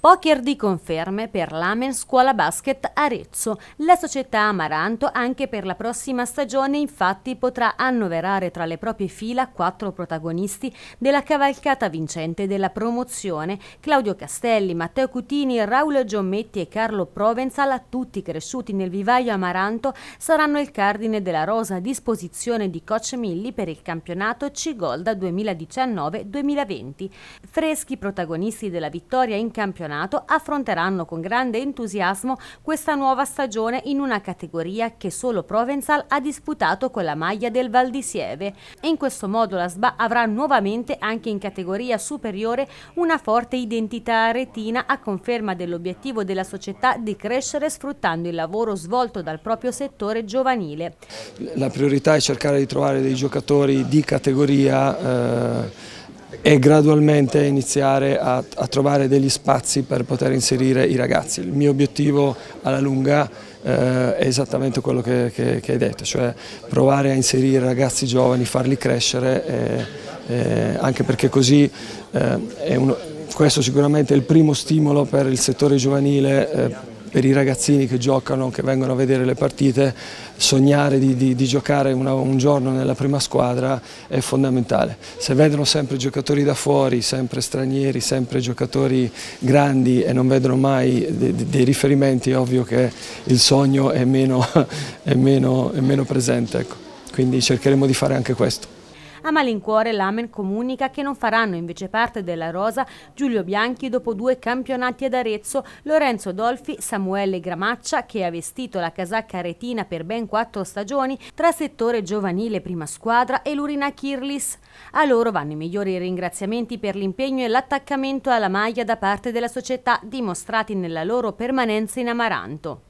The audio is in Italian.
Poker di conferme per l'Amen Scuola Basket Arezzo. La società Amaranto anche per la prossima stagione infatti potrà annoverare tra le proprie fila quattro protagonisti della cavalcata vincente della promozione. Claudio Castelli, Matteo Cutini, Raul Giommetti e Carlo Provenzal, tutti cresciuti nel vivaio Amaranto, saranno il cardine della rosa a disposizione di Coach Milli per il campionato Cigolda 2019-2020. Freschi protagonisti della vittoria in campionato campionato affronteranno con grande entusiasmo questa nuova stagione in una categoria che solo Provençal ha disputato con la maglia del Val di Sieve. In questo modo la SBA avrà nuovamente anche in categoria superiore una forte identità retina a conferma dell'obiettivo della società di crescere sfruttando il lavoro svolto dal proprio settore giovanile. La priorità è cercare di trovare dei giocatori di categoria eh e gradualmente iniziare a, a, trovare degli spazi per poter inserire i ragazzi. Il mio obiettivo alla lunga eh, è esattamente quello che, che, che, hai detto, cioè provare a inserire ragazzi giovani, farli crescere, e, e anche perché così eh, è uno, questo sicuramente è il primo stimolo per il settore giovanile eh, per i ragazzini che giocano, che vengono a vedere le partite, sognare di, di, di giocare una, un giorno nella prima squadra è fondamentale. Se vedono sempre giocatori da fuori, sempre stranieri, sempre giocatori grandi e non vedono mai dei, dei riferimenti, è ovvio che il sogno è meno, è meno, è meno presente. Ecco. Quindi cercheremo di fare anche questo. A malincuore l'Amen comunica che non faranno invece parte della rosa Giulio Bianchi dopo due campionati ad Arezzo, Lorenzo Dolfi, Samuele Gramaccia che ha vestito la casacca retina per ben quattro stagioni tra settore giovanile prima squadra e Lurina Kirlis. A loro vanno i migliori ringraziamenti per l'impegno e l'attaccamento alla maglia da parte della società dimostrati nella loro permanenza in Amaranto.